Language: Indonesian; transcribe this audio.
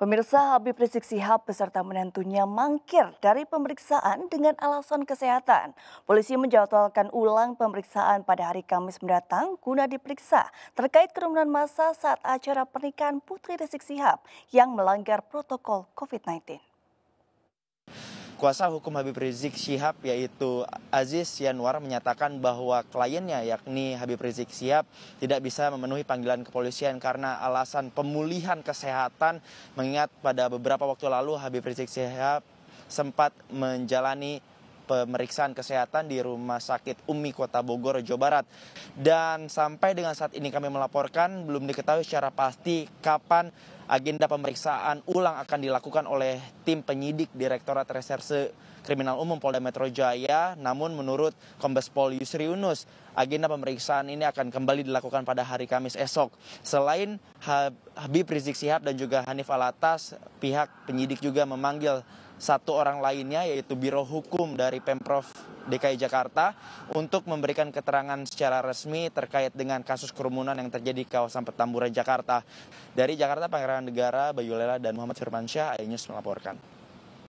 Pemirsa Habib Rizik Sihab beserta menantunya mangkir dari pemeriksaan dengan alasan kesehatan. Polisi menjadwalkan ulang pemeriksaan pada hari Kamis mendatang guna diperiksa terkait kerumunan massa saat acara pernikahan Putri Rizik Sihab yang melanggar protokol COVID-19. Kuasa hukum Habib Rizik Syihab yaitu Aziz Yanwar menyatakan bahwa kliennya yakni Habib Rizik Syihab tidak bisa memenuhi panggilan kepolisian karena alasan pemulihan kesehatan mengingat pada beberapa waktu lalu Habib Rizik Syihab sempat menjalani pemeriksaan kesehatan di Rumah Sakit Umi Kota Bogor, Jawa Barat. Dan sampai dengan saat ini kami melaporkan belum diketahui secara pasti kapan agenda pemeriksaan ulang akan dilakukan oleh tim penyidik Direktorat Reserse Kriminal Umum Polda Metro Jaya. Namun menurut Kombes Pol Yusri Yunus, agenda pemeriksaan ini akan kembali dilakukan pada hari Kamis esok. Selain Habib Rizik Sihab dan juga Hanif Alatas, pihak penyidik juga memanggil satu orang lainnya yaitu Biro Hukum dari Pemprov DKI Jakarta untuk memberikan keterangan secara resmi terkait dengan kasus kerumunan yang terjadi di kawasan Petamburan Jakarta. Dari Jakarta, Pangeran Negara, Bayu Lela, dan Muhammad Firmansyah, iNews melaporkan.